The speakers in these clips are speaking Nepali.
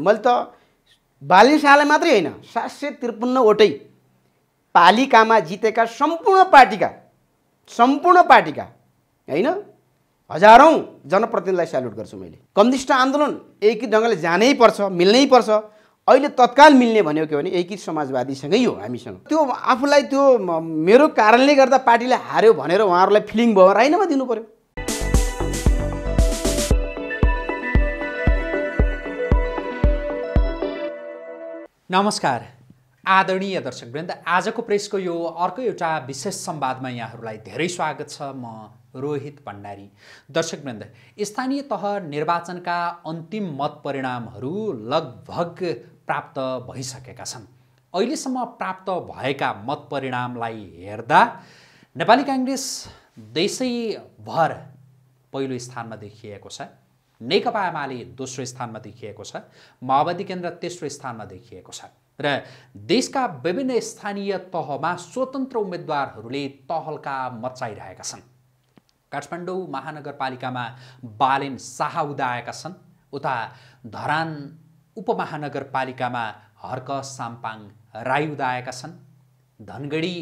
मैले त बालिन्सालाई मात्रै होइन सात सय त्रिपन्नवटै पालिकामा जितेका सम्पूर्ण पार्टीका सम्पूर्ण पार्टीका होइन हजारौँ जनप्रतिनिधिलाई सेल्युट गर्छु मैले कम्युनिस्ट आन्दोलन एकीकृत ढङ्गले जानै पर्छ मिल्नै पर्छ अहिले तत्काल मिल्ने भनेको के भने एकीकृत समाजवादीसँगै हो हामीसँग त्यो आफूलाई त्यो मेरो कारणले गर्दा पार्टीले हार्यो भनेर उहाँहरूलाई फिलिङ भयो राइनामा दिनु पऱ्यो नमस्कार आदरणीय दर्शकवृन्द आजको प्रेसको यो अर्को एउटा विशेष संवादमा यहाँहरूलाई धेरै स्वागत छ म रोहित भण्डारी दर्शकवृन्द स्थानीय तह निर्वाचनका अन्तिम मत परिणामहरू लगभग प्राप्त भइसकेका छन् अहिलेसम्म प्राप्त भएका मत परिणामलाई हेर्दा नेपाली काङ्ग्रेस देशैभर पहिलो स्थानमा देखिएको छ नेकपा एमाले दोस्रो स्थानमा देखिएको छ माओवादी केन्द्र तेस्रो स्थानमा देखिएको छ र देशका विभिन्न स्थानीय तहमा स्वतन्त्र उम्मेद्वारहरूले तहल्का मचाइरहेका छन् काठमाडौँ महानगरपालिकामा बालेन शाह उदाएका छन् उता धरान उपमहानगरपालिकामा हर्क साम्पाङ राई उदाएका छन् धनगढी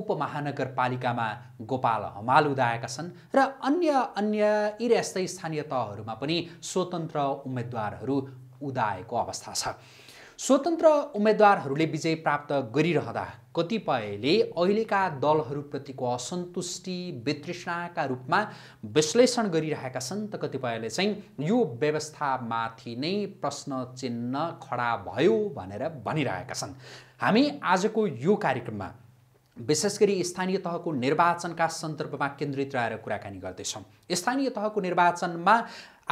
उपमहानगरपालिकामा गोपाल हमाल उदाएका छन् र अन्य अन्य यी यस्तै स्थानीय तहहरूमा पनि स्वतन्त्र उम्मेद्वारहरू उदाएको अवस्था छ स्वतन्त्र उम्मेद्वारहरूले विजय प्राप्त गरिरहँदा कतिपयले अहिलेका दलहरूप्रतिको असन्तुष्टि वितृष्णाका रूपमा विश्लेषण गरिरहेका छन् त कतिपयले चाहिँ यो व्यवस्थामाथि नै प्रश्न चिन्ह खडा भयो भनेर भनिरहेका छन् हामी आजको यो कार्यक्रममा विशेष गरी स्थानीय तहको निर्वाचनका सन्दर्भमा केन्द्रित रहेर कुराकानी गर्दैछौँ स्थानीय तहको निर्वाचनमा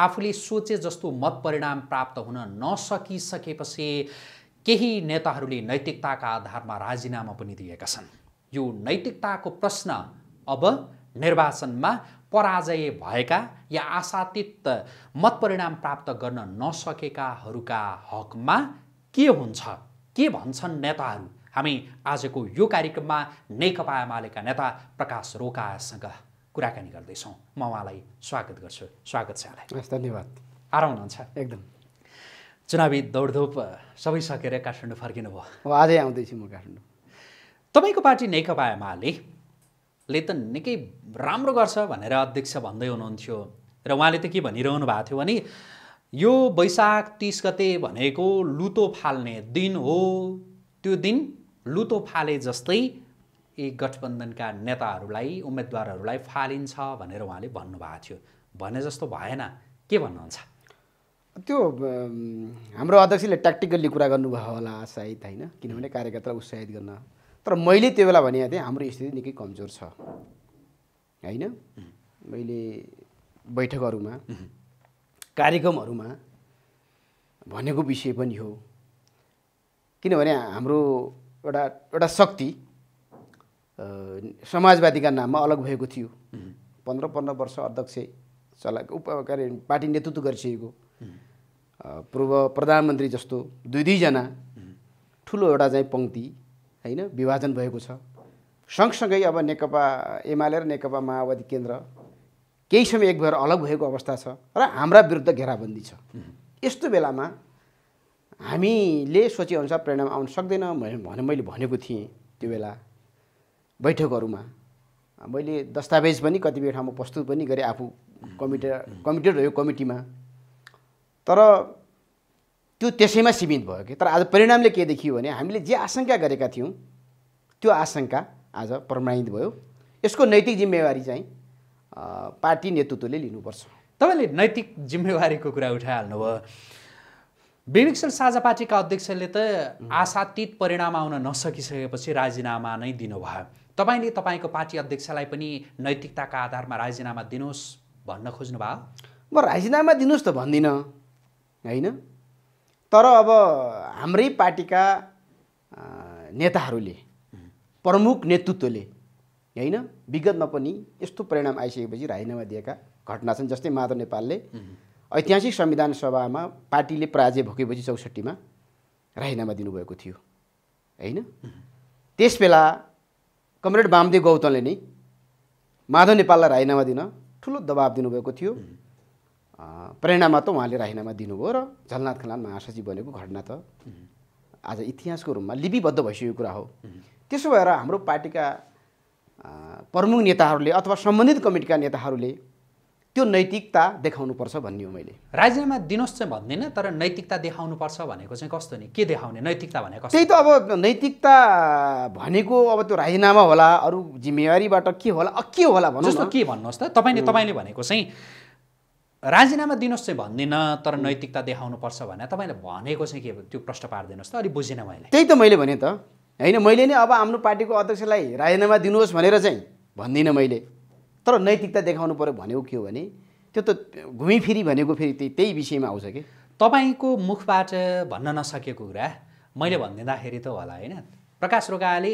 आफूले सोचे जस्तो मतपरिणाम प्राप्त हुन नसकिसकेपछि केही नेताहरूले नैतिकताका आधारमा राजीनामा पनि दिएका छन् यो नैतिकताको प्रश्न अब निर्वाचनमा पराजय भएका या आशातीत मतपरिणाम प्राप्त गर्न नसकेकाहरूका हकमा के हुन्छ के भन्छन् नेताहरू हामी आजको यो कार्यक्रममा नेकपा एमालेका नेता प्रकाश रोकासँग कुराकानी गर्दैछौँ म उहाँलाई स्वागत गर्छु स्वागत छ यहाँलाई धन्यवाद आराम हुनुहुन्छ एकदम चुनावी दौडधुप सबै सकेर काठमाडौँ फर्किनु भयो आजै आउँदैछु म काठमाडौँ तपाईँको पार्टी नेकपा एमाले ले त निकै राम्रो गर्छ भनेर अध्यक्ष भन्दै हुनुहुन्थ्यो र उहाँले त के भनिरहनु भएको थियो भने यो वैशाख तिस गते भनेको लुतो फाल्ने दिन हो त्यो दिन लुतो फाले जस्तै यी गठबन्धनका नेताहरूलाई उम्मेदवारहरूलाई फालिन्छ भनेर उहाँले भन्नुभएको थियो भने जस्तो भएन के भन्नुहुन्छ त्यो हाम्रो अध्यक्षले ट्याक्टिकल्ली कुरा गर्नुभयो होला सायद होइन किनभने कार्यकर्ता उत्साहित गर्न तर मैले त्यो बेला भनेको थिएँ हाम्रो स्थिति निकै कमजोर छ होइन मैले बैठकहरूमा कार्यक्रमहरूमा भनेको विषय पनि हो किनभने हाम्रो एउटा एउटा शक्ति समाजवादीका नाममा अलग भएको थियो पन्ध्र पन्ध्र वर्ष अध्यक्ष चला उप पार्टी नेतृत्व गरिसकेको पूर्व प्रधानमन्त्री जस्तो दुई दुईजना ठुलो एउटा चाहिँ पङ्क्ति होइन विभाजन भएको छ सँगसँगै अब नेकपा एमाले र नेकपा माओवादी केन्द्र केही समय एक भएर अलग भएको अवस्था छ र हाम्रा विरुद्ध घेराबन्दी छ यस्तो बेलामा हामीले सोचेअनुसार परिणाम आउन सक्दैन भने मैले भनेको थिएँ त्यो बेला बैठकहरूमा मैले दस्तावेज पनि कतिपय ठाउँमा प्रस्तुत पनि गरेँ आफू कमिटे कमिटेड रह्यो कमिटीमा तर त्यो त्यसैमा सीमित भयो कि तर आज परिणामले के देखियो भने हामीले जे आशंका गरेका थियौँ त्यो आशंका आज प्रमाणित भयो यसको नैतिक जिम्मेवारी चाहिँ पार्टी नेतृत्वले लिनुपर्छ तपाईँले नैतिक जिम्मेवारीको कुरा उठाइहाल्नुभयो बेविक्सेल साझा पार्टीका अध्यक्षले त आशातीत परिणाम आउन नसकिसकेपछि राजीनामा नै दिनुभयो तपाईँले तपाईँको पार्टी अध्यक्षलाई पनि नैतिकताका आधारमा राजीनामा दिनुहोस् भन्न खोज्नु भयो म राजीनामा दिनुहोस् त भन्दिनँ होइन तर अब हाम्रै पार्टीका नेताहरूले प्रमुख नेतृत्वले होइन विगतमा पनि यस्तो परिणाम आइसकेपछि राजीनामा दिएका घटना छन् जस्तै माधव नेपालले ऐतिहासिक संविधान सभामा पार्टीले पराजय भोकेपछि चौसठीमा राजीनामा दिनुभएको थियो होइन त्यस बेला कमरेड वामदेव गौतमले नै माधव नेपाललाई राजीनामा दिन ठुलो दबाब दिनुभएको थियो प्रेरणामा त उहाँले राजीनामा दिनुभयो र झलनाथ खनाल महासचिव बनेको घटना त आज इतिहासको रूपमा लिपिबद्ध भइसकेको कुरा हो त्यसो भएर हाम्रो पार्टीका प्रमुख नेताहरूले अथवा सम्बन्धित कमिटीका नेताहरूले त्यो नैतिकता देखाउनुपर्छ भन्ने हो मैले राजीनामा दिनुहोस् चाहिँ भन्दिनँ तर नैतिकता देखाउनुपर्छ भनेको चाहिँ कस्तो नि के देखाउने नैतिकता भनेको त्यही त अब नैतिकता भनेको अब त्यो राजीनामा होला अरू जिम्मेवारीबाट के होला के होला जस्तो के भन्नुहोस् त तपाईँले तपाईँले भनेको चाहिँ राजीनामा दिनुहोस् चाहिँ भन्दिनँ तर नैतिकता देखाउनुपर्छ भने तपाईँले भनेको चाहिँ के त्यो प्रश्न पारिदिनुहोस् त अलिक बुझिनँ मैले त्यही त मैले भने त होइन मैले नै अब आफ्नो पार्टीको अध्यक्षलाई राजीनामा दिनुहोस् भनेर चाहिँ भन्दिनँ मैले तर नैतिकता देखाउनु पऱ्यो भनेको के हो भने त्यो त घुमिफिरी भनेको फेरि त्यही त्यही विषयमा आउँछ कि तपाईँको मुखबाट भन्न नसकेको कुरा मैले भनिदिँदाखेरि त होला होइन प्रकाश रोकाले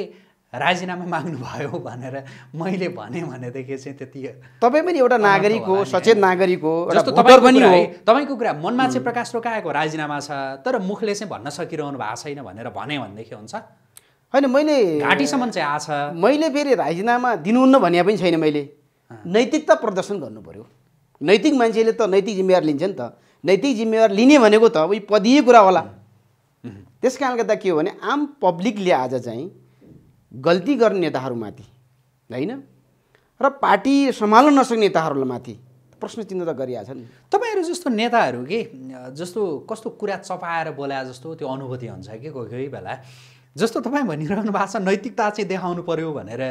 राजीनामा माग्नुभयो भनेर मैले भने भनेदेखि चाहिँ त्यति तपाईँ पनि एउटा नागरिक हो सचेत नागरिक हो तपाईँको कुरा मनमा चाहिँ प्रकाश रोकाएको राजीनामा छ तर मुखले चाहिँ भन्न सकिरहनु भएको छैन भनेर भने भनेदेखि हुन्छ होइन मैले घाटीसम्म चाहिँ आछ मैले फेरि राजीनामा दिनुहुन्न भने पनि छैन मैले नैतिकता प्रदर्शन गर्नु पऱ्यो नैतिक मान्छेले त नैतिक जिम्मेवार लिन्छ नि त नैतिक जिम्मेवार लिने भनेको त अब पदीय कुरा होला त्यस कारणले गर्दा के हो भने आम पब्लिकले आज चाहिँ गल्ती गर्ने नेताहरूमाथि होइन र पार्टी सम्हाल्न नसक्ने नेताहरूलाई माथि प्रश्न चिन्ह त गरिहाल्छ नि तपाईँहरू जस्तो नेताहरू के जस्तो कस्तो कुरा चपाएर बोलाए जस्तो त्यो अनुभूति हुन्छ कि कोही कोही बेला जस्तो तपाईँ भनिरहनु भएको छ नैतिकता चाहिँ देखाउनु पऱ्यो भनेर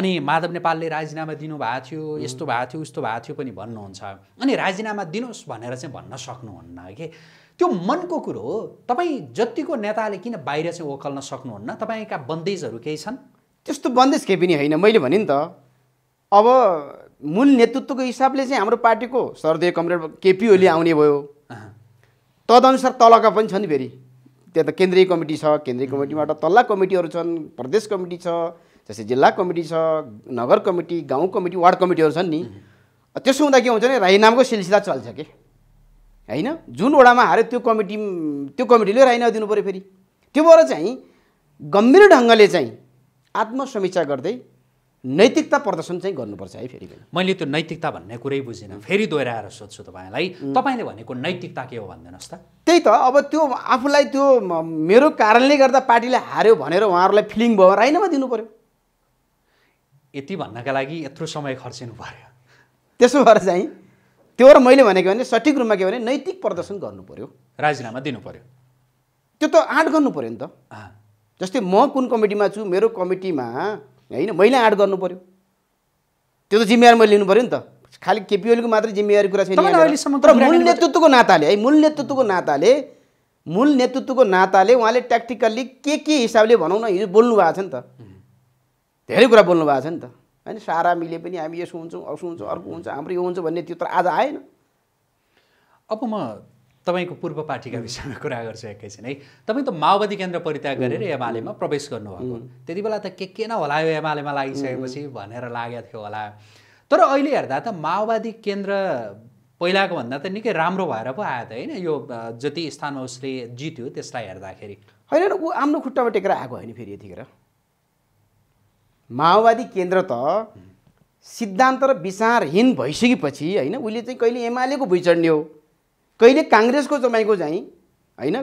अनि माधव नेपालले राजीनामा दिनुभएको थियो यस्तो भएको थियो उस्तो भएको थियो पनि भन्नुहुन्छ अनि राजीनामा दिनुहोस् भनेर चाहिँ भन्न सक्नुहुन्न कि त्यो मनको कुरो हो तपाईँ जतिको नेताले किन बाहिर चाहिँ ओकल्न सक्नुहुन्न तपाईँका बन्देजहरू केही छन् त्यस्तो बन्देज केही पनि होइन मैले भने नि त अब मूल नेतृत्वको हिसाबले चाहिँ हाम्रो पार्टीको सरदेव कमरेड केपी ओली आउने भयो तदनुसार तलका पनि छन् फेरि त्यहाँ त केन्द्रीय कमिटी छ केन्द्रीय कमिटीबाट तल्ला कमिटीहरू छन् प्रदेश कमिटी छ जस्तै जिल्ला कमिटी छ नगर कमिटी गाउँ कमिटी वार्ड कमिटीहरू छन् नि त्यसो हुँदा के हुन्छ भने राइनामको सिलसिला चल्छ कि होइन जुन वडामा हारे त्यो कमिटी त्यो कमिटीले राइना दिनु पऱ्यो फेरि त्यो भएर चाहिँ गम्भीर ढङ्गले चाहिँ आत्मसमीक्षा गर्दै नैतिकता प्रदर्शन चाहिँ गर्नुपर्छ है फेरि मैले त्यो नैतिकता भन्ने कुरै बुझिनँ फेरि दोहोऱ्याएर सोध्छु तपाईँलाई तपाईँले भनेको नैतिकता के हो भनिदिनुहोस् त त्यही त अब त्यो आफूलाई त्यो मेरो कारणले गर्दा पार्टीले हार्यो भनेर उहाँहरूलाई फिलिङ भयो राइनमा दिनु पऱ्यो यति भन्नका लागि यत्रो समय खर्चिनु पऱ्यो त्यसो भएर चाहिँ त्यो र मैले भनेको भने सठिक रूपमा के भने नैतिक प्रदर्शन गर्नु पऱ्यो राजीनामा दिनु पऱ्यो त्यो त आँट गर्नु पऱ्यो नि त जस्तै म कुन कमिटीमा छु मेरो कमिटीमा होइन मैले आँट गर्नु पऱ्यो त्यो त जिम्मेवार मैले लिनु पऱ्यो नि त खालि केपिओलीको मात्रै जिम्मेवारी कुरा छैन तर मूल नेतृत्वको नाताले है मूल नेतृत्वको नाताले मूल नेतृत्वको नाताले उहाँले ट्याक्टिकल्ली के के हिसाबले भनौँ न हिजो बोल्नु भएको छ नि त धेरै कुरा बोल्नु भएको छ नि त होइन सारा मिले पनि हामी यसो हुन्छौँ असो हुन्छौँ अर्को हुन्छ हाम्रो यो हुन्छ भन्ने त्यो त आज आएन अब म तपाईँको पूर्व पार्टीका विषयमा कुरा गर्छु एकैछिन है तपाईँ त माओवादी केन्द्र परित्याग गरेर एमालेमा प्रवेश गर्नुभएको त्यति बेला त के के न होला यो एमालेमा लागिसकेपछि भनेर लागेको थियो होला तर अहिले हेर्दा त माओवादी केन्द्र पहिलाको भन्दा त निकै राम्रो भएर पो आयो त होइन यो जति स्थानमा उसले जित्यो त्यसलाई हेर्दाखेरि होइन ऊ आफ्नो खुट्टामा टेकेर आएको होइन फेरि यतिखेर माओवादी केन्द्र त सिद्धान्त र विचारहीन भइसकेपछि होइन उसले चाहिँ कहिले एमालेको भुइँ चढ्ने हो कहिले काङ्ग्रेसको तपाईँको चाहिँ होइन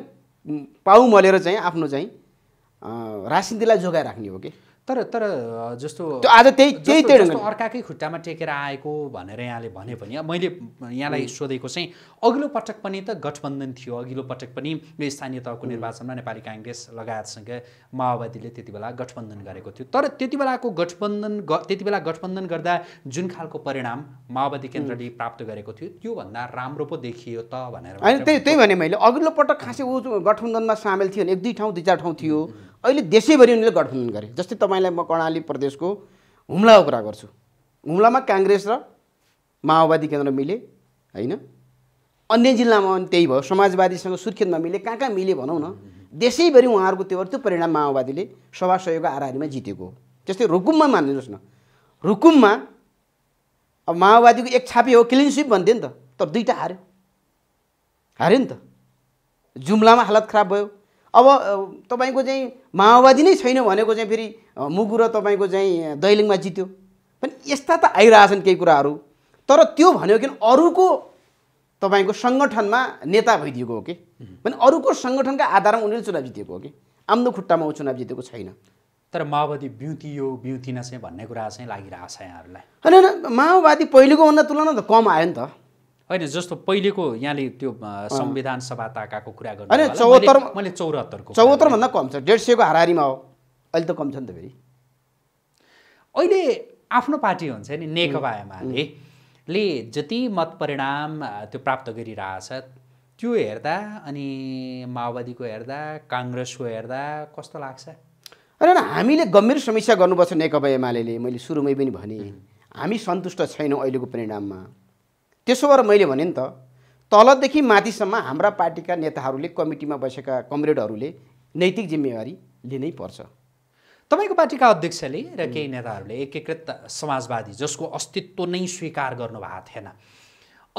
पाउ मलेर चाहिँ आफ्नो चाहिँ रासिन्दीलाई जोगाइराख्ने हो कि तर तर जस्तो आज त्यही त्यही अर्काकै खुट्टामा टेकेर आएको भनेर यहाँले भने पनि मैले यहाँलाई सोधेको चाहिँ अघिल्लो पटक पनि त गठबन्धन थियो अघिल्लो पटक पनि यो स्थानीय तहको निर्वाचनमा नेपाली काङ्ग्रेस लगायतसँग माओवादीले त्यति बेला गठबन्धन गरेको थियो तर त्यति बेलाको गठबन्धन ग त्यति बेला गठबन्धन गर्दा जुन खालको परिणाम माओवादी केन्द्रले प्राप्त गरेको थियो त्योभन्दा राम्रो पो देखियो त भनेर होइन त्यही त्यही भने मैले अघिल्लो पटक खासै ऊ गठबन्धनमा सामेल थियो भने एक दुई ठाउँ दुई चार ठाउँ थियो अहिले देशैभरि उनीहरूले गठबन्धन गरे जस्तै तपाईँलाई म कर्णाली प्रदेशको हुम्लाको कुरा गर्छु हुम्लामा काङ्ग्रेस र माओवादी केन्द्र मिले होइन अन्य जिल्लामा पनि त्यही भयो समाजवादीसँग सुर्खेतमा मिले कहाँ कहाँ मिले भनौँ न देशैभरि उहाँहरूको त्यो त्यो परिणाम माओवादीले सभा सहयोगको आधारीमा जितेको हो त्यस्तै रुकुममा मानिदिनुहोस् न रुकुममा अब माओवादीको एक छापी हो क्लिन स्विप भन्थ्यो नि त तर दुईवटा हार्यो हार्यो नि त जुम्लामा हालत खराब भयो अब तपाईँको चाहिँ माओवादी नै छैन भनेको चाहिँ फेरि मुगु र तपाईँको चाहिँ दैलिङमा जित्यो पनि यस्ता त आइरहेछन् केही कुराहरू तर त्यो भन्यो किन अरूको तपाईँको सङ्गठनमा नेता भइदिएको हो कि भने अरूको सङ्गठनका आधारमा उनीहरूले चुनाव जितेको हो कि आम्दो खुट्टामा ऊ चुनाव जितेको छैन तर माओवादी बिउतियो बिउतिन चाहिँ भन्ने कुरा चाहिँ लागिरहेछ यहाँहरूलाई होइन होइन माओवादी पहिलेको भन्दा तुलना त कम आयो नि त होइन जस्तो पहिलेको यहाँले त्यो संविधान सभा ताकाको कुरा गर्नु होइन चौहत्तर मैले चौहत्तरको चौहत्तरभन्दा कम छ डेढ सयको हारिमा हो अहिले त कम छ नि त फेरि अहिले आफ्नो पार्टी हुन्छ नि नेकपा एमाले ले जति मत परिणाम त्यो प्राप्त गरिरहेछ त्यो हेर्दा अनि माओवादीको हेर्दा काङ्ग्रेसको हेर्दा कस्तो लाग्छ होइन हामीले गम्भीर समीक्षा गर्नुपर्छ नेकपा एमाले मैले सुरुमै पनि भने हामी सन्तुष्ट छैनौँ अहिलेको परिणाममा त्यसो भएर मैले भने नि त तलदेखि माथिसम्म हाम्रा पार्टीका नेताहरूले कमिटीमा बसेका कमरेडहरूले नैतिक जिम्मेवारी लिनै पर्छ तपाईँको पार्टीका अध्यक्षले र केही नेताहरूले एकीकृत समाजवादी जसको अस्तित्व नै स्वीकार गर्नुभएको थिएन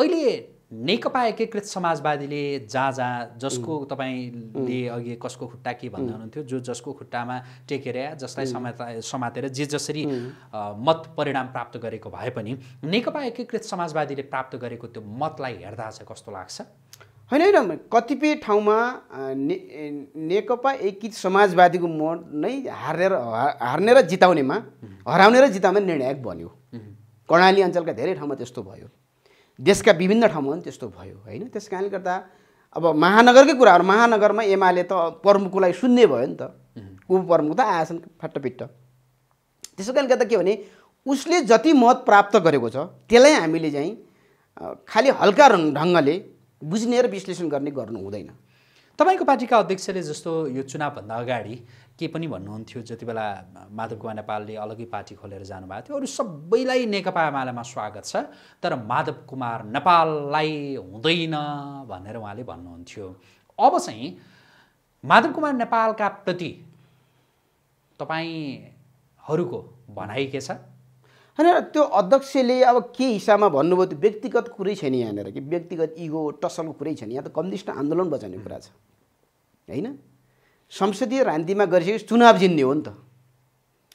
अहिले नेकपा एकीकृत समाजवादीले जहाँ जहाँ जसको तपाईँले अघि कसको खुट्टा के भन्दै हुनुहुन्थ्यो जो जसको खुट्टामा टेकेर जसलाई समाता समातेर जे जसरी मत परिणाम प्राप्त गरेको भए पनि नेकपा एकीकृत समाजवादीले प्राप्त गरेको त्यो मतलाई हेर्दा चाहिँ कस्तो लाग्छ होइन होइन कतिपय ठाउँमा नेकपा एकीकृत समाजवादीको मत नै हारेर हार्ने र जिताउनेमा हराउने र जिताउने निर्णायक बन्यो कर्णाली अञ्चलका धेरै ठाउँमा त्यस्तो भयो देशका विभिन्न ठाउँमा पनि त्यस्तो भयो होइन त्यस कारणले गर्दा अब महानगरकै कुराहरू महानगरमा एमाले त प्रमुखलाई सुन्ने भयो नि त उपप्रमुख त आएछन् फाटपिट्ट त्यसो कारणले गर्दा के भने उसले जति मत प्राप्त गरेको छ त्यसलाई हामीले चाहिँ खालि हल्का ढङ्गले बुझ्ने र विश्लेषण गर्ने गर्नु हुँदैन तपाईँको पार्टीका अध्यक्षले जस्तो यो चुनावभन्दा अगाडि के पनि भन्नुहुन्थ्यो जति बेला माधव कुमार नेपालले अलग्गै पार्टी खोलेर जानुभएको थियो अरू सबैलाई नेकपा एमालेमा स्वागत छ तर माधव कुमार नेपाललाई हुँदैन भनेर उहाँले भन्नुहुन्थ्यो अब चाहिँ माधव कुमार नेपालका प्रति तपाईँहरूको भनाइ के छ होइन त्यो अध्यक्षले अब के हिसाबमा भन्नुभयो त्यो व्यक्तिगत कुरै छैन यहाँनिर कि व्यक्तिगत इगो टसलको कुरै छैन यहाँ त कम्युनिस्ट आन्दोलन बजाउने कुरा छ होइन संसदीय रान्तिमा गरिसकेपछि चुनाव जिन्ने हो नि त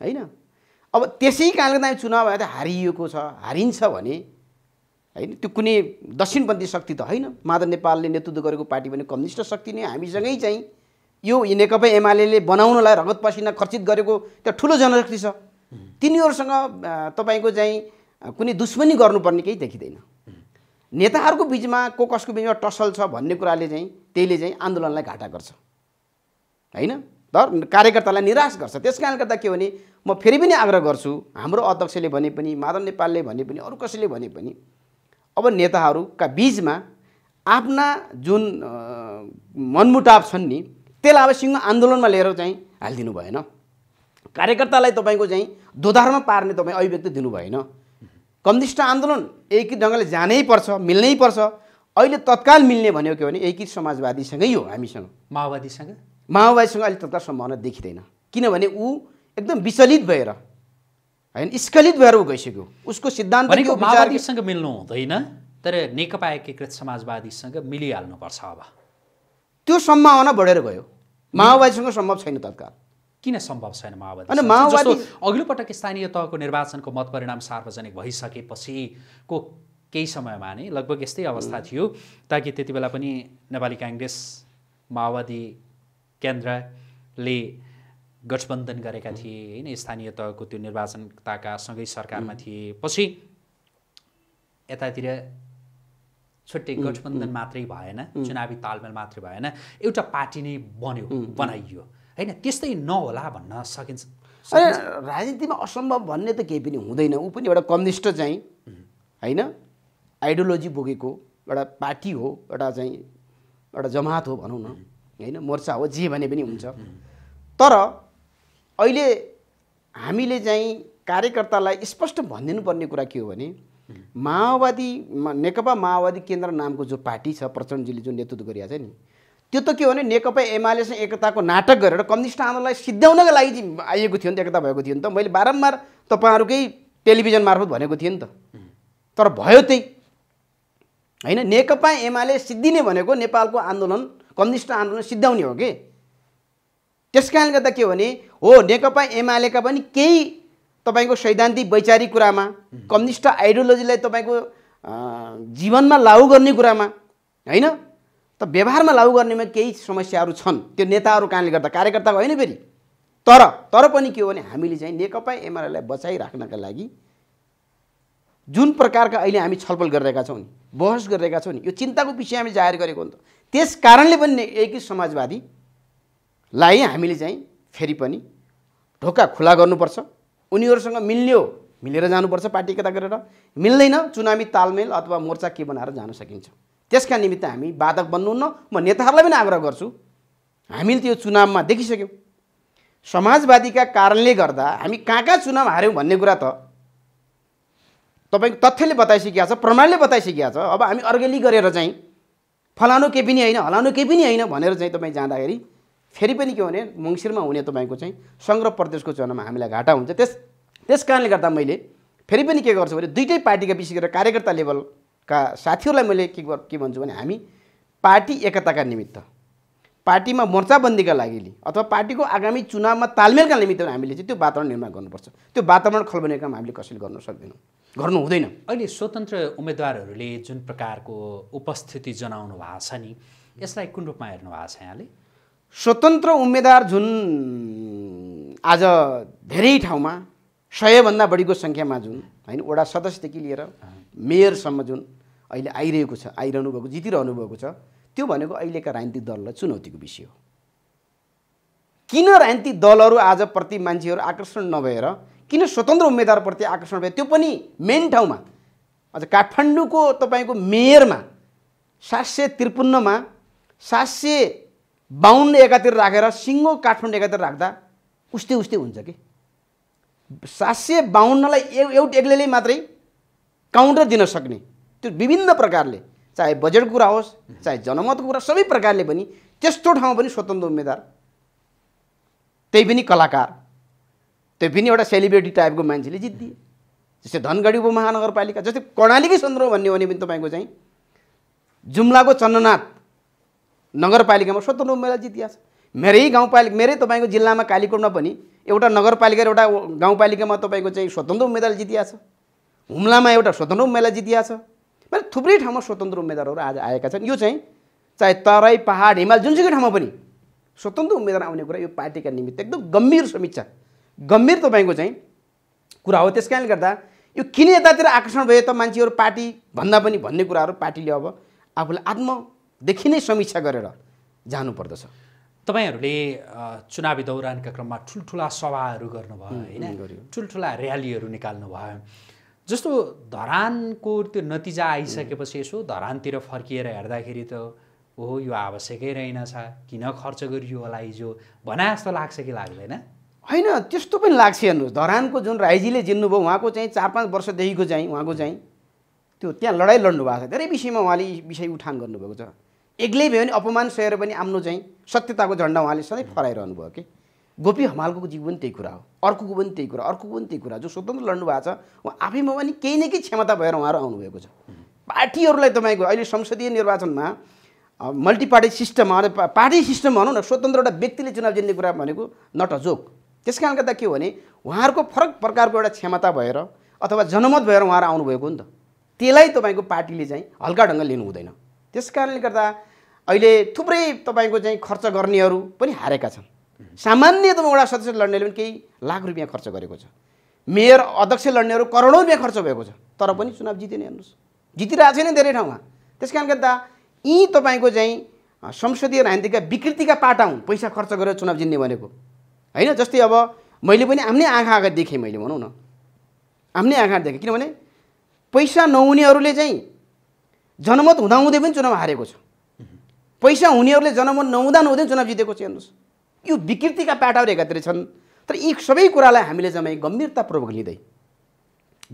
होइन अब त्यसै कारणले गर्दा चुनाव आयो त हारिएको छ हारिन्छ भने होइन त्यो कुनै दक्षिणपन्थी शक्ति त होइन माधव नेपालले नेतृत्व गरेको पार्टी भने कम्युनिस्ट शक्ति नै हामीसँगै चाहिँ यो नेकपा एमाले बनाउनलाई रगत पसिना खर्चित गरेको त्यो ठुलो जनशक्ति छ तिनीहरूसँग तपाईँको चाहिँ कुनै दुश्मनी गर्नुपर्ने केही देखिँदैन नेताहरूको बिचमा को कसको बिचमा टसल छ भन्ने कुराले चाहिँ त्यसले चाहिँ आन्दोलनलाई घाटा गर्छ होइन तर कार्यकर्तालाई निराश गर्छ त्यस कारणले गर्दा के भने म फेरि पनि आग्रह गर्छु हाम्रो अध्यक्षले भने पनि माधव नेपालले भने पनि अरू कसैले भने पनि अब नेताहरूका बिचमा आफ्ना जुन मनमुटाव छन् नि त्यसलाई अब सिङ्गो आन्दोलनमा लिएर चाहिँ हालिदिनु भएन कार्यकर्तालाई तपाईँको चाहिँ दोधारमा पार्ने तपाईँ अभिव्यक्ति दिनु भएन कम्युनिस्ट आन्दोलन एकीकृत ढङ्गले जानै पर्छ मिल्नै पर्छ अहिले तत्काल मिल्ने भन्यो के भने एकीकृत समाजवादीसँगै हो हामीसँग माओवादीसँग माओवादीसँग अहिले तत्काल सम्भावना देखिँदैन किनभने ऊ एकदम विचलित भएर होइन स्खलित भएर ऊ गइसक्यो उसको सिद्धान्त माओवादीसँग मिल्नु हुँदैन तर नेकपा एकीकृत समाजवादीसँग मिलिहाल्नुपर्छ अब त्यो सम्भावना बढेर गयो माओवादीसँग सम्भव छैन तत्काल किन सम्भव छैन माओवादी अनि माओवादी अघिल्लो पटक स्थानीय तहको निर्वाचनको मतपरिणाम सार्वजनिक भइसकेपछिको केही समयमा नै लगभग यस्तै अवस्था थियो ताकि त्यति बेला पनि नेपाली काङ्ग्रेस माओवादी केन्द्रले गठबन्धन गरेका थिए होइन स्थानीय तहको त्यो निर्वाचनताका सँगै सरकारमा थिए पछि यतातिर छुट्टै गठबन्धन मात्रै भएन चुनावी तालमेल मात्रै भएन एउटा पार्टी नै बन्यो बनाइयो होइन त्यस्तै नहोला भन्न सकिन्छ राजनीतिमा असम्भव भन्ने त केही पनि हुँदैन ऊ पनि एउटा कम्युनिस्ट चाहिँ होइन आइडियोलोजी बोकेको एउटा पार्टी हो एउटा चाहिँ एउटा जमात हो भनौँ न होइन मोर्चा हो जे भने पनि हुन्छ तर अहिले हामीले चाहिँ कार्यकर्तालाई स्पष्ट भनिदिनुपर्ने कुरा के हो भने माओवादी नेकपा माओवादी केन्द्र नामको जो पार्टी छ प्रचण्डजीले जुन नेतृत्व गरिरहेको छ नि त्यो त के हो भने नेकपा एमालेसँग एकताको नाटक गरेर कम्युनिस्ट आन्दोलनलाई सिद्ध्याउनको लागि आइएको थियो नि त एकता भएको थियो नि त मैले बारम्बार तपाईँहरूकै टेलिभिजन मार्फत भनेको थिएँ नि त तर भयो त्यही होइन नेकपा एमाले सिद्धिने भनेको नेपालको आन्दोलन कम्युनिस्ट आन्दोलन सिद्ध्याउने हो कि त्यस कारणले गर्दा के हो भने हो नेकपा एमालेका पनि केही तपाईँको सैद्धान्तिक वैचारिक कुरामा कम्युनिस्ट आइडियोलोजीलाई तपाईँको जीवनमा लागु गर्ने कुरामा होइन त व्यवहारमा लागु गर्नेमा केही समस्याहरू छन् त्यो नेताहरू कारणले गर्दा कार्यकर्ता होइन फेरि तर तर पनि के हो भने हामीले चाहिँ नेकपा एमालेलाई बचाइराख्नका लागि जुन प्रकारका अहिले हामी छलफल गरिरहेका छौँ नि बहस गरिरहेका छौँ नि यो चिन्ताको विषय हामीले जाहेर गरेको हो नि त त्यस कारणले पनि एकी समाजवादीलाई हामीले चाहिँ फेरि पनि ढोका खुला गर्नुपर्छ उनीहरूसँग मिल्ने मिलेर जानुपर्छ पार्टी एकता गरेर मिल्दैन चुनावी तालमेल अथवा मोर्चा के बनाएर जान सकिन्छ त्यसका निमित्त हामी बाधक बन्नुहुन्न म नेताहरूलाई पनि आग्रह गर्छु हामीले त्यो चुनावमा देखिसक्यौँ समाजवादीका कारणले गर्दा हामी कहाँ कहाँ चुनाव हार्यौँ भन्ने कुरा त तपाईँको तथ्यले बताइसकेको छ प्रमाणले बताइसकेको छ अब हामी अर्गेली गरेर चाहिँ फलानु केही पनि होइन हलानु केही पनि होइन भनेर चाहिँ तपाईँ जाँदाखेरि फेरि पनि के भने मङ्सिरमा हुने तपाईँको चाहिँ सङ्ग्रह प्रदेशको चुनावमा हामीलाई घाटा हुन्छ त्यस त्यस कारणले गर्दा मैले फेरि पनि के गर्छु भने दुइटै पार्टीका विशेष गरेर कार्यकर्ता लेभलका साथीहरूलाई मैले के के भन्छु भने हामी पार्टी एकताका निमित्त पार्टीमा मोर्चाबन्दीका लागि अथवा पार्टीको आगामी चुनावमा तालमेलका निमित्त हामीले चाहिँ त्यो वातावरण निर्माण गर्नुपर्छ त्यो वातावरण खलबने काम हामीले कसैले गर्न सक्दैनौँ गर्नु हुँदैन अहिले स्वतन्त्र उम्मेदवारहरूले जुन प्रकारको उपस्थिति जनाउनु भएको छ नि यसलाई कुन रूपमा हेर्नु भएको छ यहाँले स्वतन्त्र उम्मेदवार जुन आज धेरै ठाउँमा सयभन्दा बढीको सङ्ख्यामा जुन होइन वडा सदस्यदेखि लिएर मेयरसम्म जुन अहिले आइरहेको छ आइरहनु भएको जितिरहनु भएको छ त्यो भनेको अहिलेका राजनीतिक दललाई चुनौतीको विषय हो किन राजनीतिक दलहरू आजप्रति मान्छेहरू आकर्षण नभएर किन स्वतन्त्र उम्मेद्वारप्रति आकर्षण भयो त्यो पनि मेन ठाउँमा अझ काठमाडौँको तपाईँको मेयरमा सात सय त्रिपन्नमा सात सय बाहुन्न एकातिर राखेर सिङ्गो काठमाडौँ एकातिर राख्दा उस्तै उस्तै हुन्छ कि सात सय बाहुन्नलाई एउटा एक्लैले मात्रै काउन्टर दिन सक्ने त्यो विभिन्न प्रकारले चाहे बजेट कुरा होस् चाहे जनमतको कुरा सबै प्रकारले पनि त्यस्तो ठाउँ पनि स्वतन्त्र उम्मेदवार त्यही पनि कलाकार त्यही पनि एउटा सेलिब्रेटी टाइपको मान्छेले जित्दिए जस्तै धनगढी उपमहानगरपालिका जस्तै कर्णालीकै सन्दर्भ भन्ने हो भने पनि तपाईँको चाहिँ जुम्लाको चन्द्रनाथ नगरपालिकामा स्वतन्त्र उम्मेद्वार जितिया छ मेरै गाउँपालिका मेरै तपाईँको जिल्लामा कालीकोटमा पनि एउटा नगरपालिका र एउटा गाउँपालिकामा तपाईँको चाहिँ स्वतन्त्र उम्मेद्वार जितिया छ हुम्लामा एउटा स्वतन्त्र उम्मेद्वार जितिया छ मैले थुप्रै ठाउँमा स्वतन्त्र उम्मेद्वारहरू आज आएका छन् यो चाहिँ चाहे तराई पहाड हिमाल जुनसुकै ठाउँमा पनि स्वतन्त्र उम्मेद्वार आउने कुरा यो पार्टीका निमित्त एकदम गम्भीर समीक्षा गम्भीर तपाईँको चाहिँ कुरा हो त्यस कारणले गर्दा यो किन यतातिर आकर्षण भयो त मान्छेहरू पार्टी भन्दा पनि भन्ने कुराहरू पार्टीले अब आफूलाई आत्मदेखि नै समीक्षा गरेर जानुपर्दछ तपाईँहरूले चुनावी दौरानका क्रममा ठुल्ठुला सभाहरू गर्नुभयो होइन ठुल्ठुला ऱ्यालीहरू निकाल्नु भयो जस्तो धरानको त्यो नतिजा आइसकेपछि यसो धरानतिर फर्किएर हेर्दाखेरि त हो यो आवश्यकै रहेनछ किन खर्च गरियो होला हिजो भना जस्तो लाग्छ कि लाग्दैन होइन त्यस्तो पनि लाग्छ हेर्नुहोस् धरानको जुन राईजीले जिन्नुभयो उहाँको चाहिँ चार पाँच वर्षदेखिको चाहिँ उहाँको चाहिँ त्यो त्यहाँ लडाइँ लड्नु भएको छ धेरै विषयमा उहाँले विषय उठान गर्नुभएको छ एक्लै भयो भने अपमान सहेर पनि आफ्नो चाहिँ सत्यताको झन्डा उहाँले सधैँ फहराइरहनु भयो कि गोपी हमालको जीव पनि त्यही कुरा हो अर्कोको पनि त्यही कुरा अर्कोको पनि त्यही कुरा जो स्वतन्त्र लड्नु भएको छ उहाँ आफैमा पनि केही न केही क्षमता भएर उहाँहरू आउनुभएको छ पार्टीहरूलाई तपाईँको अहिले संसदीय निर्वाचनमा मल्टिपार्टी सिस्टममा पार्टी सिस्टम भनौँ न स्वतन्त्र एउटा व्यक्तिले चुनाव जित्ने कुरा भनेको नट अ जोक त्यस कारण गर्दा के हो भने उहाँहरूको फरक प्रकारको एउटा क्षमता भएर अथवा जनमत भएर उहाँहरू आउनुभएको नि त त्यसलाई तपाईँको पार्टीले चाहिँ हल्का ढङ्ग लिनु हुँदैन त्यस कारणले गर्दा अहिले थुप्रै तपाईँको चाहिँ खर्च गर्नेहरू पनि हारेका छन् सामान्यतमा वडा सदस्य लड्नेले पनि केही लाख रुपियाँ खर्च गरेको छ मेयर अध्यक्ष लड्नेहरू करोडौँ रुपियाँ खर्च भएको छ तर पनि चुनाव जितेन हेर्नुहोस् जितिरहेको छैन धेरै ठाउँमा त्यस कारण गर्दा यी तपाईँको चाहिँ संसदीय राजनीतिका विकृतिका पाटा हुन् पैसा खर्च गरेर चुनाव जित्ने भनेको होइन जस्तै अब मैले पनि आफ्नै आँखा आँखा देखेँ मैले भनौँ न आफ्नै आँखा देखेँ किनभने पैसा नहुनेहरूले चाहिँ जनमत हुँदाहुँदै पनि चुनाव हारेको छ पैसा हुनेहरूले जनमत नहुँदा नहुँदै चुनाव जितेको छ हेर्नुहोस् यो विकृतिका पाटाहरू एकातिर छन् तर यी सबै कुरालाई हामीले जम्मै गम्भीरतापूर्वक लिँदै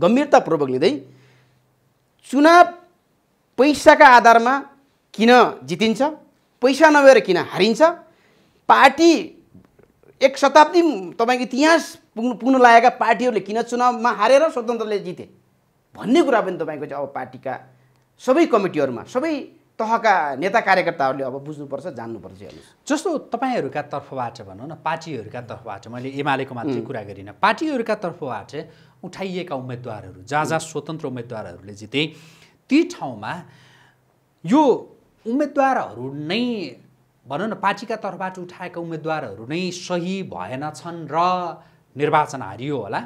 गम्भीरतापूर्वक लिँदै चुनाव पैसाका आधारमा किन जितिन्छ पैसा नभएर किन हारिन्छ पार्टी एक शताब्दी तपाईँको इतिहास पुग्नु पुग्न लागेका पार्टीहरूले किन चुनावमा हारेर स्वतन्त्रले जिते भन्ने कुरा पनि तपाईँको चाहिँ अब पार्टीका सबै कमिटीहरूमा सबै तहका नेता कार्यकर्ताहरूले अब बुझ्नुपर्छ जान्नुपर्छ जस्तो तपाईँहरूका तर्फबाट भनौँ न पार्टीहरूका तर्फबाट मैले एमालेको मात्रै कुरा गरिनँ पार्टीहरूका तर्फबाट उठाइएका उम्मेदवारहरू जहाँ जहाँ स्वतन्त्र उम्मेद्वारहरूले जिते ती ठाउँमा यो उम्मेद्वारहरू नै भनौँ न पार्टीका तर्फबाट उठाएका उम्मेद्वारहरू नै सही भएन छन् र निर्वाचन हारियो होला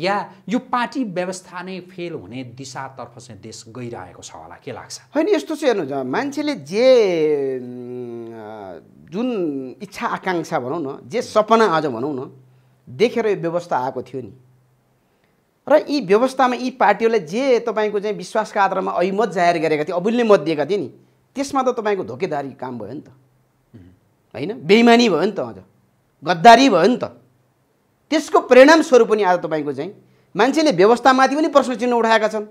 या यो पार्टी व्यवस्था नै फेल हुने दिशातर्फ चाहिँ देश गइरहेको छ होला के लाग्छ होइन यस्तो चाहिँ हेर्नु मान्छेले जे जुन इच्छा आकाङ्क्षा भनौँ न जे सपना आज भनौँ न देखेर यो व्यवस्था आएको थियो नि र यी व्यवस्थामा यी पार्टीहरूलाई जे तपाईँको चाहिँ विश्वासका आधारमा अहिमत जाहेर गरेका थिए अमूल्य मत दिएका थिए नि त्यसमा त तपाईँको धोकेदारी काम भयो नि त होइन बेइमानी भयो नि त अझ गद्दारी भयो नि त त्यसको परिणामस्वरूप पनि आज तपाईँको चाहिँ मान्छेले व्यवस्थामाथि पनि प्रश्न चिन्ह उठाएका छन्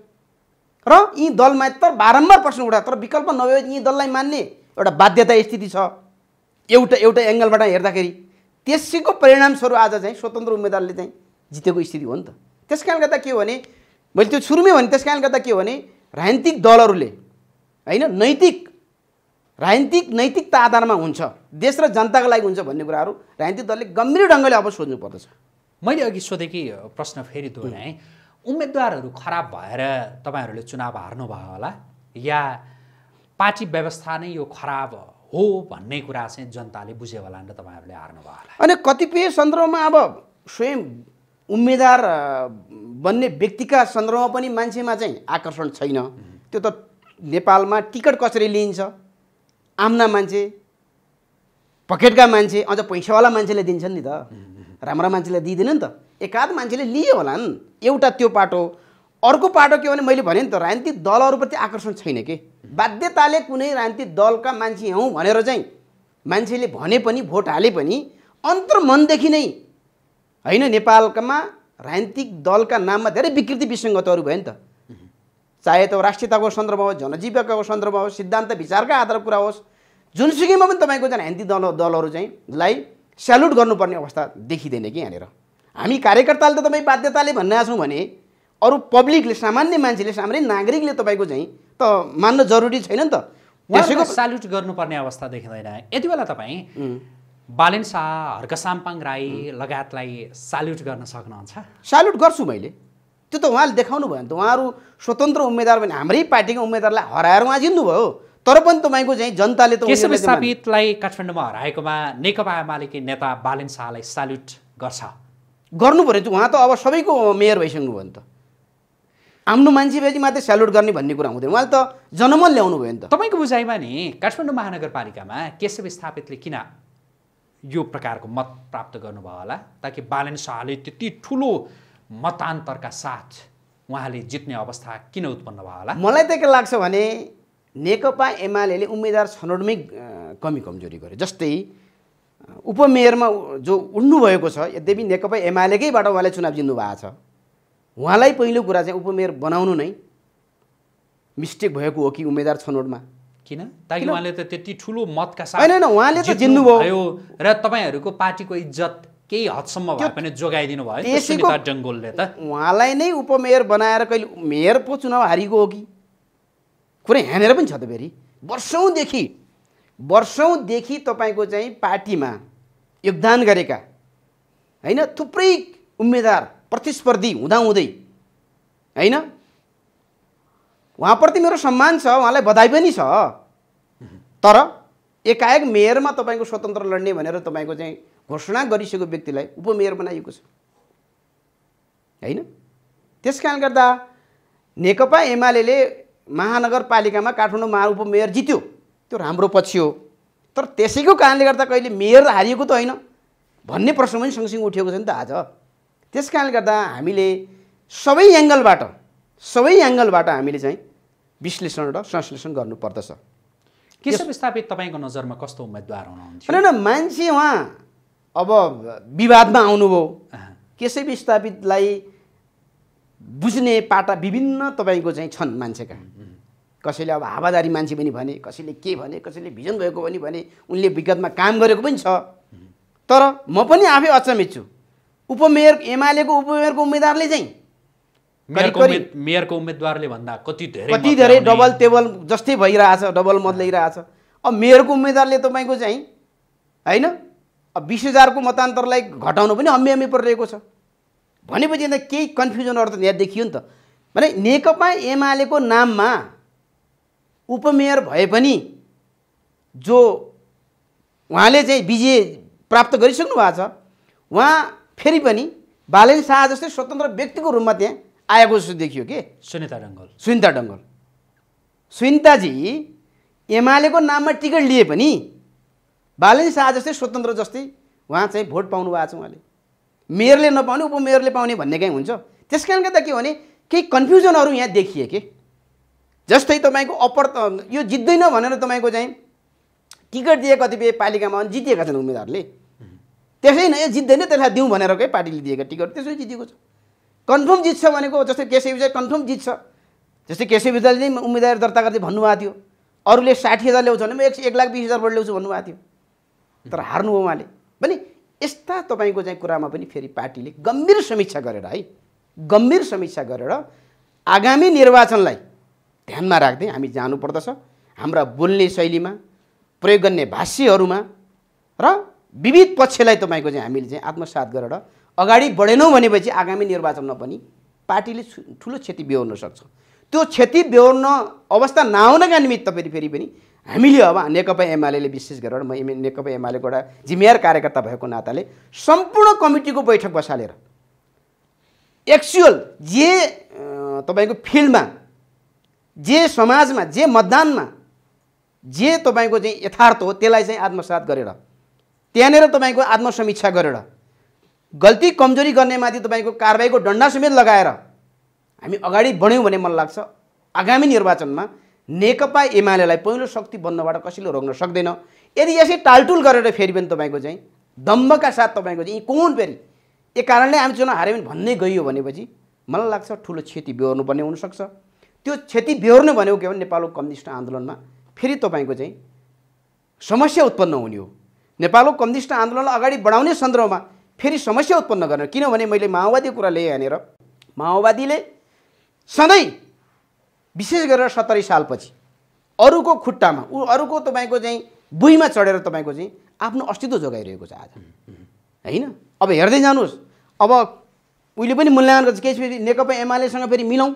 र यी दलमा त बारम्बार प्रश्न उठाए तर विकल्प नभए यी दललाई मान्ने एउटा बाध्यता स्थिति छ एउटा एउटा एङ्गलबाट हेर्दाखेरि त्यसैको परिणामस्वरूप आज चाहिँ स्वतन्त्र उम्मेदवारले चाहिँ जितेको स्थिति हो नि त त्यस कारणले गर्दा के हो भने मैले त्यो सुरुमै भने त्यस कारणले गर्दा के हो भने राजनीतिक दलहरूले होइन नैतिक राजनीतिक नैतिकता आधारमा हुन्छ देश र जनताको लागि हुन्छ भन्ने कुराहरू राजनीतिक दलले गम्भीर ढङ्गले अब पर्दछ मैले अघि सोधेकै प्रश्न फेरि दोहोऱ्याएँ उम्मेदवारहरू खराब भएर तपाईँहरूले चुनाव हार्नुभयो होला या पार्टी व्यवस्था नै यो खराब हो भन्ने कुरा चाहिँ जनताले बुझ्यो होला नि तपाईँहरूले हार्नुभयो होला अनि कतिपय सन्दर्भमा अब स्वयं उम्मेदवार बन्ने व्यक्तिका सन्दर्भमा पनि मान्छेमा चाहिँ आकर्षण छैन त्यो त नेपालमा टिकट कसरी लिइन्छ आम्ना मान्छे पकेटका मान्छे अझ पैसावाला मान्छेले दिन्छन् नि त राम्रो मान्छेलाई दिँदैन नि त एकाध मान्छेले लिए होला नि एउटा त्यो पाटो अर्को पाटो के भने मैले भने नि त राजनीतिक दलहरूप्रति आकर्षण छैन कि बाध्यताले कुनै राजनीतिक दलका मान्छे हौ भनेर चाहिँ मान्छेले भने पनि भोट हाले पनि अन्तर्मनदेखि नै होइन नेपालकामा राजनीतिक दलका नाममा धेरै विकृति विसङ्गतहरू भयो नि त चाहे त राष्ट्रियताको सन्दर्भ होस् जनजीविकाको सन्दर्भ होस् सिद्धान्त विचारका आधार कुरा होस् जुनसुकैमा पनि तपाईँको चाहिँ राजनीतिक दल दलहरू चाहिँ लाई सेल्युट गर्नुपर्ने अवस्था देखिँदैन कि यहाँनिर हामी कार्यकर्ताले त तपाईँ बाध्यताले भन्ने छौँ भने अरू पब्लिकले सामान्य मान्छेले सामान्य नागरिकले तपाईँको चाहिँ त मान्न जरुरी छैन नि त त्यसैको सेल्युट गर्नुपर्ने अवस्था देखिँदैन यति बेला तपाईँ बालेन शाह हर्कसाम्पाङ राई लगायतलाई सेल्युट गर्न सक्नुहुन्छ सेल्युट गर्छु मैले त्यो त उहाँले देखाउनु भयो नि त उहाँहरू स्वतन्त्र उम्मेदवार भने हाम्रै पार्टीको उम्मेदवारलाई हराएर उहाँ जित्नुभयो तर पनि तपाईँको चाहिँ जनताले त केशव स्थापितलाई काठमाडौँमा हराएकोमा नेकपा एमालेकी नेता बालेन शाहलाई साल्युट गर्छ गर्नु पऱ्यो उहाँ त अब सबैको मेयर भइसक्नुभयो नि त आफ्नो मान्छे भएपछि मात्रै सेल्युट गर्ने भन्ने कुरा हुँदैन उहाँले त जनमत ल्याउनु भयो नि त तपाईँको बुझाइमा नि काठमाडौँ महानगरपालिकामा केशव स्थापितले किन यो प्रकारको मत प्राप्त गर्नुभयो होला ताकि बालन शाहले त्यति ठुलो मतान्तरका साथ उहाँले जित्ने अवस्था किन उत्पन्न भयो होला मलाई त के लाग्छ भने नेकपा एमाले उम्मेदवार छनौटमै कमी कमजोरी गर्यो जस्तै उपमेयरमा जो भएको छ यद्यपि नेकपा एमालेकैबाट उहाँले चुनाव जित्नु भएको छ उहाँलाई पहिलो कुरा चाहिँ उपमेयर बनाउनु नै मिस्टेक भएको हो कि उम्मेदवार छनौटमा किन ताकि उहाँले त त्यति ठुलो मतका साथ होइन उहाँले त जित्नुभयो र तपाईँहरूको पार्टीको इज्जत केही हदसम्म भए पनि जोगाइदिनु भयो डङ्गोलले त उहाँलाई नै उपमेयर बनाएर कहिले मेयर पो चुनाव हारिएको हो कि पुरै यहाँनिर पनि छ त फेरि वर्षौँदेखि वर्षौँदेखि तपाईँको चाहिँ पार्टीमा योगदान गरेका होइन थुप्रै उम्मेदवार प्रतिस्पर्धी हुँदाहुँदै होइन उहाँप्रति मेरो सम्मान छ उहाँलाई बधाई पनि छ तर एकाएक मेयरमा तपाईँको स्वतन्त्र लड्ने भनेर तपाईँको चाहिँ घोषणा गरिसकेको व्यक्तिलाई उपमेयर बनाइएको छ होइन त्यस कारणले गर्दा नेकपा एमाले महानगरपालिकामा काठमाडौँ महा उपमेयर जित्यो त्यो राम्रो पछि हो तर त्यसैको कारणले गर्दा कहिले मेयर हारिएको त होइन भन्ने प्रश्न पनि सँगसँगै उठेको छ नि त आज त्यस कारणले गर्दा हामीले सबै एङ्गलबाट सबै एङ्गलबाट हामीले चाहिँ विश्लेषण र संश्लेषण गर्नुपर्दछ केशव स्थापित तपाईँको नजरमा कस्तो उम्मेदवार हुनुहुन्छ होइन मान्छे उहाँ अब विवादमा आउनुभयो केशव स्थापितलाई बुझ्ने पाटा विभिन्न तपाईँको चाहिँ छन् मान्छेका कसैले अब हावादारी मान्छे पनि भने कसैले के भने कसैले भिजन भएको पनि भने उनले विगतमा काम गरेको पनि छ तर म पनि आफै अचम्मित छु उपमेयर एमालेको उपमेयरको उम्मेद्वारले चाहिँ मेयरको उम्मेद्वारले भन्दा कति धेरै कति धेरै डबल टेबल जस्तै भइरहेछ डबल मत ल्याइरहेछ अब मेयरको उम्मेद्वारले तपाईँको चाहिँ होइन अब बिस हजारको मतान्तरलाई घटाउनु पनि अम्मी अम्मी परिरहेको छ भनेपछि अन्त केही कन्फ्युजनहरू त यहाँ देखियो नि त भने नेकपा एमालेको नाममा उपमेयर भए पनि जो उहाँले चाहिँ विजय प्राप्त गरिसक्नु भएको छ उहाँ फेरि पनि बालेन शाह जस्तै स्वतन्त्र व्यक्तिको रूपमा त्यहाँ आएको जस्तो देखियो के सुनिता डङ्गल सुनिता डङ्गल सुनिताजी एमालेको नाममा टिकट लिए पनि बालेन शाह जस्तै स्वतन्त्र जस्तै उहाँ चाहिँ भोट पाउनु भएको छ उहाँले मेयरले नपाउने उपमेयरले पाउने भन्ने कहीँ हुन्छ त्यस कारणले गर्दा के भने केही कन्फ्युजनहरू यहाँ देखिए के जस्तै तपाईँको अपर यो जित्दैन भनेर तपाईँको चाहिँ टिकट दिए कतिपय पालिकामा जितिएका छन् उम्मेदवारले त्यसै नै जित्दैन त्यसलाई दिउँ भनेर कै पार्टीले दिएका टिकट त्यसै जितेको छ कन्फर्म जित्छ भनेको जस्तै केसी विजय कन्फर्म जित्छ जस्तै केसी विजयले नै उम्मेदवार दर्ता गर्दै भन्नुभएको थियो अरूले साठी हजार ल्याउँछ भने म एक एक लाख बिस हजार ल्याउँछु भन्नुभएको थियो तर हार्नु हो उहाँले भने यस्ता तपाईँको चाहिँ कुरामा पनि फेरि पार्टीले गम्भीर समीक्षा गरेर है गम्भीर समीक्षा गरेर आगामी निर्वाचनलाई ध्यानमा राख्दै हामी जानुपर्दछ हाम्रा बोल्ने शैलीमा प्रयोग गर्ने भाष्यहरूमा र विविध पक्षलाई तपाईँको चाहिँ हामीले चाहिँ आत्मसात गरेर अगाडि बढेनौँ भनेपछि आगामी निर्वाचनमा पनि पार्टीले ठुलो क्षति बेहोर्न सक्छ त्यो क्षति बेहोर्न अवस्था नआउनका निमित्त फेरि फेरि पनि हामीले अब नेकपा एमाले विशेष गरेर म नेकपा एमालेको एउटा जिम्मेवार कार्यकर्ता भएको नाताले सम्पूर्ण कमिटीको बैठक बसालेर एक्चुअल जे तपाईँको फिल्डमा जे समाजमा जे मतदानमा जे तपाईँको चाहिँ यथार्थ हो त्यसलाई चाहिँ आत्मसात गरेर त्यहाँनिर तपाईँको आत्मसमीक्षा गरेर गल्ती कमजोरी गर्नेमाथि तपाईँको कारवाहीको डन्डा समेत लगाएर हामी अगाडि बढ्यौँ भने मन लाग्छ आगामी निर्वाचनमा नेकपा एमालेलाई पहिलो शक्ति बन्नबाट कसैले रोक्न सक्दैन यदि यसै टालटुल गरेर फेरि पनि तपाईँको चाहिँ दम्बका साथ तपाईँको चाहिँ कोन फेरि एक कारणले हामी चुनाव हारे पनि भन्दै गइयो भनेपछि मलाई लाग्छ ठुलो क्षति बेहोर्नुपर्ने हुनसक्छ त्यो क्षति बेहोर्नु भनेको के भने नेपालको कम्युनिस्ट आन्दोलनमा फेरि तपाईँको चाहिँ समस्या उत्पन्न हुने हो नेपालको कम्युनिस्ट आन्दोलनलाई अगाडि बढाउने सन्दर्भमा फेरि समस्या उत्पन्न गर्ने किनभने मैले माओवादीको कुरा लिएँ यहाँनिर माओवादीले सधैँ विशेष गरेर सत्तरी सालपछि अरूको खुट्टामा ऊ अरूको तपाईँको चाहिँ बुइमा चढेर तपाईँको चाहिँ आफ्नो अस्तित्व जोगाइरहेको छ आज होइन अब हेर्दै जानुहोस् अब उहिले पनि मूल्याङ्कन गर्छ केही फेरि नेकपा एमालेसँग फेरि मिलाउँ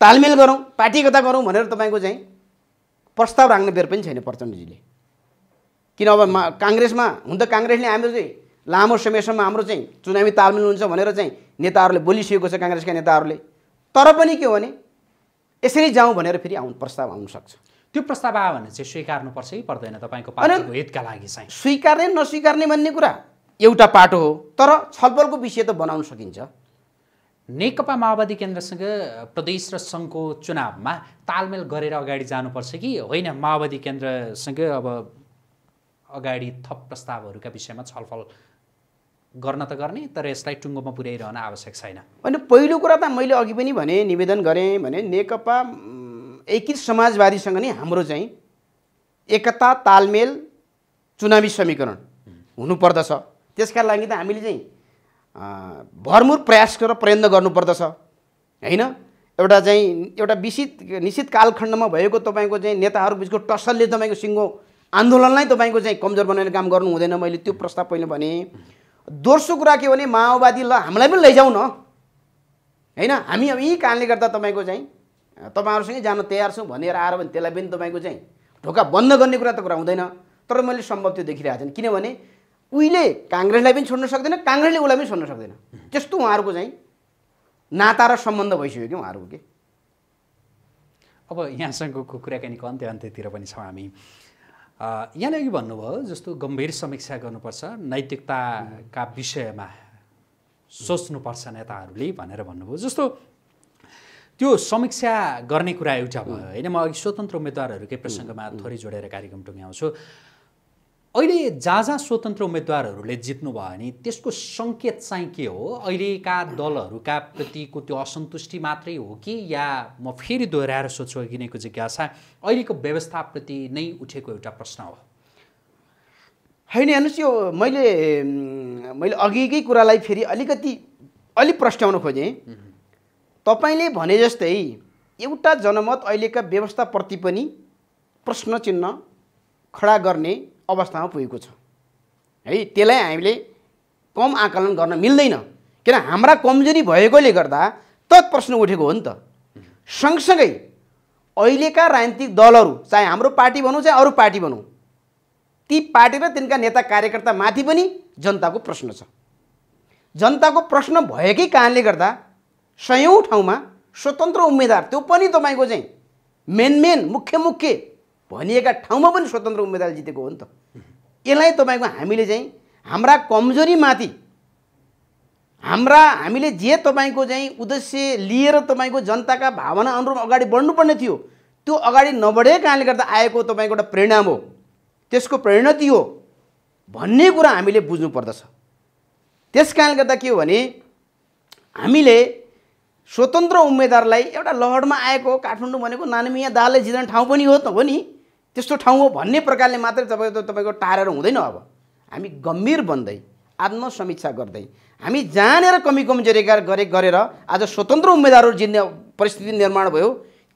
तालमेल गरौँ पार्टी एकता गरौँ भनेर तपाईँको चाहिँ प्रस्ताव राख्ने बेर पनि छैन प्रचण्डजीले किन अब मा काङ्ग्रेसमा हुन त काङ्ग्रेसले हाम्रो चाहिँ लामो समयसम्म हाम्रो चाहिँ चुनावी तालमेल हुन्छ भनेर चाहिँ नेताहरूले बोलिसकेको छ काङ्ग्रेसका नेताहरूले तर पनि के हो भने यसरी जाउँ भनेर फेरि आउनु प्रस्ताव आउनु सक्छ त्यो प्रस्ताव आयो भने चाहिँ स्वीकार्नुपर्छ कि पर्दैन तपाईँको पार्टीको हितका लागि चाहिँ स्वीकार्ने नस्वीकार्ने भन्ने कुरा एउटा पाटो हो तर छलफलको विषय त बनाउन सकिन्छ नेकपा माओवादी केन्द्रसँग प्रदेश र सङ्घको चुनावमा तालमेल गरेर अगाडि जानुपर्छ कि होइन माओवादी केन्द्रसँग अब अगाडि थप प्रस्तावहरूका विषयमा छलफल गर्न त गर्ने तर यसलाई टुङ्गोमा पुर्याइरहन आवश्यक छैन होइन पहिलो कुरा त मैले अघि पनि भने निवेदन गरेँ भने नेकपा एकीकृत समाजवादीसँग नै हाम्रो चाहिँ एकता तालमेल चुनावी समीकरण हुनुपर्दछ त्यसका लागि त हामीले चाहिँ भरमुर प्रयास गरेर प्रयत्न गर्नुपर्दछ होइन एउटा चाहिँ एउटा विशित निश्चित कालखण्डमा भएको तपाईँको चाहिँ नेताहरू बिचको टसलले तपाईँको सिङ्गो आन्दोलनलाई तपाईँको चाहिँ कमजोर बनाउने काम गर्नु हुँदैन मैले त्यो प्रस्ताव पहिले भने दोस्रो कुरा के भने माओवादी ल हामीलाई पनि लैजाउँ न होइन हामी अब यही कारणले गर्दा तपाईँको चाहिँ तपाईँहरूसँगै जान तयार छौँ भनेर आएर भने त्यसलाई पनि तपाईँको चाहिँ ढोका बन्द गर्ने कुरा त कुरा हुँदैन तर मैले सम्भव त्यो देखिरहेको छैन किनभने उहिले काङ्ग्रेसलाई पनि छोड्न सक्दैन काङ्ग्रेसले उसलाई पनि छोड्न सक्दैन त्यस्तो उहाँहरूको चाहिँ नाता र सम्बन्ध भइसक्यो कि उहाँहरूको के अब यहाँसँगको कुराकानीको अन्त्य अन्त्यतिर पनि छौँ हामी यहाँले अघि भन्नुभयो जस्तो गम्भीर समीक्षा गर्नुपर्छ नैतिकताका विषयमा सोच्नुपर्छ नेताहरूले भनेर भन्नुभयो जस्तो त्यो समीक्षा गर्ने कुरा एउटा भयो होइन म अघि स्वतन्त्र उम्मेद्वारहरूकै प्रसङ्गमा थोरै जोडेर कार्यक्रम टुङ्ग्याउँछु अहिले जहाँ जहाँ स्वतन्त्र उम्मेद्वारहरूले जित्नुभयो भने त्यसको सङ्केत चाहिँ के हो अहिलेका दलहरूका प्रतिको त्यो असन्तुष्टि मात्रै हो कि या म फेरि दोहोऱ्याएर सोध्छु नैको जिज्ञासा अहिलेको व्यवस्थाप्रति नै उठेको एउटा प्रश्न हो होइन हेर्नुहोस् यो मैले मैले अघिकै कुरालाई फेरि अलिकति अलिक प्रस्ट्याउन खोजेँ तपाईँले भने जस्तै एउटा जनमत अहिलेका व्यवस्थाप्रति पनि प्रश्न चिन्ह खडा गर्ने अवस्थामा पुगेको छ है त्यसलाई हामीले कम आकलन गर्न मिल्दैन किन हाम्रा कमजोरी भएकोले गर्दा प्रश्न उठेको हो नि त सँगसँगै अहिलेका राजनीतिक दलहरू चाहे हाम्रो पार्टी भनौँ चाहे अरू पार्टी भनौँ ती पार्टी र तिनका नेता कार्यकर्तामाथि पनि जनताको प्रश्न छ जनताको प्रश्न भएकै कारणले गर्दा सयौँ ठाउँमा स्वतन्त्र उम्मेदवार त्यो पनि तपाईँको चाहिँ मेन मेन मुख्य मुख्य भनिएका ठाउँमा पनि स्वतन्त्र उम्मेदवार जितेको हो नि त यसलाई तपाईँको हामीले चाहिँ हाम्रा कमजोरीमाथि हाम्रा हामीले जे तपाईँको चाहिँ उद्देश्य लिएर तपाईँको जनताका भावना अनुरूप अगाडि बढ्नुपर्ने थियो त्यो अगाडि नबढेको कारणले गर्दा आएको तपाईँको एउटा परिणाम हो त्यसको परिणति हो भन्ने कुरा हामीले बुझ्नुपर्दछ त्यस कारणले गर्दा के हो भने हामीले स्वतन्त्र उम्मेदवारलाई एउटा लहरमा आएको काठमाडौँ भनेको नानमिया दालले जित्ने ठाउँ पनि हो त हो नि त्यस्तो ठाउँ हो भन्ने प्रकारले मात्रै तपाईँको तपाईँको टारेर हुँदैन अब हामी गम्भीर बन्दै आत्मसमीक्षा गर्दै हामी जानेर कमी कमजोरी गरे गरेर आज स्वतन्त्र उम्मेदवारहरू जिन्ने परिस्थिति निर्माण भयो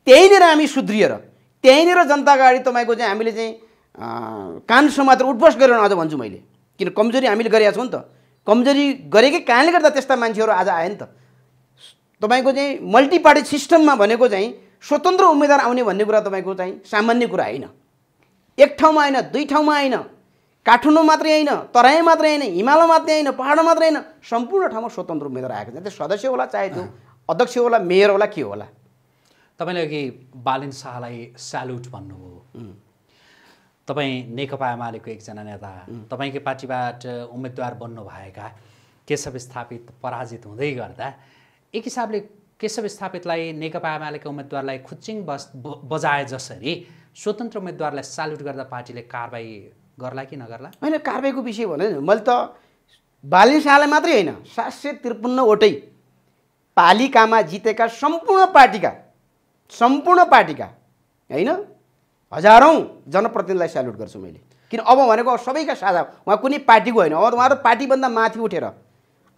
त्यहीँनिर हामी सुध्रिएर त्यहीँनिर जनता अगाडि तपाईँको चाहिँ हामीले चाहिँ कानुनसम्म मात्र उठबस गरेर आज भन्छु मैले किन कमजोरी हामीले गरेका छौँ नि त कमजोरी गरेकै कारणले गर्दा त्यस्ता मान्छेहरू आज आयो नि त तपाईँको चाहिँ मल्टिपार्टी सिस्टममा भनेको चाहिँ स्वतन्त्र उम्मेदवार आउने भन्ने कुरा तपाईँको चाहिँ सामान्य कुरा होइन एक ठाउँमा होइन दुई ठाउँमा होइन काठमाडौँ मात्रै होइन तराई मात्रै होइन हिमालय मात्रै होइन पाहाड मात्रै होइन सम्पूर्ण ठाउँमा स्वतन्त्र उम्मेद्वार आएको छ त्यो सदस्य होला चाहे त्यो अध्यक्ष होला मेयर होला के होला तपाईँले अघि बालिन शाहलाई स्याल्युट भन्नुभयो तपाईँ नेकपा एमालेको एकजना नेता तपाईँकै पार्टीबाट उम्मेद्वार बन्नुभएका केशव स्थापित पराजित हुँदै गर्दा एक हिसाबले केशव स्थापितलाई नेकपा एमालेको उम्मेद्वारलाई खुच्चिङ बस बजाए जसरी स्वतन्त्र उम्मेद्वारलाई साल्युट गर्दा पार्टीले कारवाही गर्ला कि नगर्ला होइन कारवाहीको विषय भने मैले त बालिसालाई मात्रै होइन सात सय त्रिपन्नवटै पालिकामा जितेका सम्पूर्ण पार्टीका सम्पूर्ण पार्टीका होइन हजारौँ जनप्रतिनिधिलाई स्यालुट गर्छु मैले किन अब भनेको सबैका साझा उहाँ कुनै पार्टीको होइन अब उहाँहरू पार्टीभन्दा माथि उठेर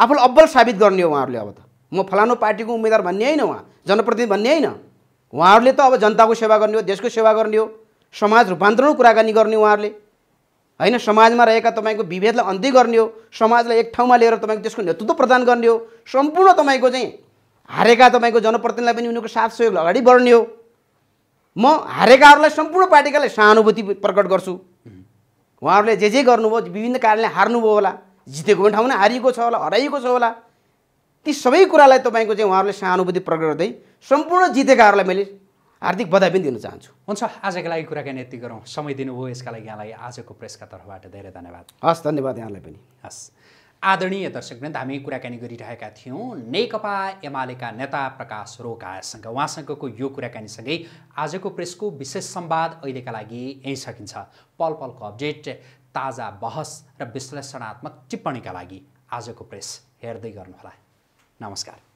आफूलाई अब्बल साबित गर्ने हो उहाँहरूले अब त म फलानु पार्टीको उम्मेद्वार भन्ने होइन उहाँ जनप्रतिनिधि भन्ने होइन उहाँहरूले त अब जनताको सेवा गर्ने हो देशको सेवा गर्ने हो समाज रूपान्तरणको कुराकानी गर्ने उहाँहरूले होइन समाजमा रहेका तपाईँको विभेदलाई अन्त्य गर्ने हो समाजलाई एक ठाउँमा लिएर तपाईँको त्यसको नेतृत्व प्रदान गर्ने हो सम्पूर्ण तपाईँको चाहिँ हारेका तपाईँको जनप्रतिनिधिलाई पनि उनीहरूको साथ सहयोग अगाडि बढ्ने हो म हारेकाहरूलाई सम्पूर्ण पार्टीकालाई सहानुभूति प्रकट गर्छु उहाँहरूले जे जे गर्नुभयो विभिन्न कारणले हार्नुभयो होला जितेको ठाउँमा हारिएको छ होला हराइएको छ होला ती सबै कुरालाई तपाईँको चाहिँ उहाँहरूले सहानुभूति प्रकट गर्दै सम्पूर्ण जितेकाहरूलाई मैले हार्दिक बधाई पनि दिन चाहन्छु हुन्छ आजको लागि कुराकानी यति गरौँ समय दिनुभयो यसका लागि यहाँलाई आजको प्रेसका तर्फबाट धेरै धन्यवाद हस् धन्यवाद यहाँलाई पनि हस् आदरणीय दर्शकवृन्द हामी कुराकानी गरिरहेका थियौँ नेकपा एमालेका नेता प्रकाश रोकासँग उहाँसँगको यो कुराकानीसँगै आजको प्रेसको विशेष संवाद अहिलेका लागि यहीँ सकिन्छ पल पलको अपडेट ताजा बहस र विश्लेषणात्मक टिप्पणीका लागि आजको प्रेस हेर्दै गर्नुहोला नमस्कार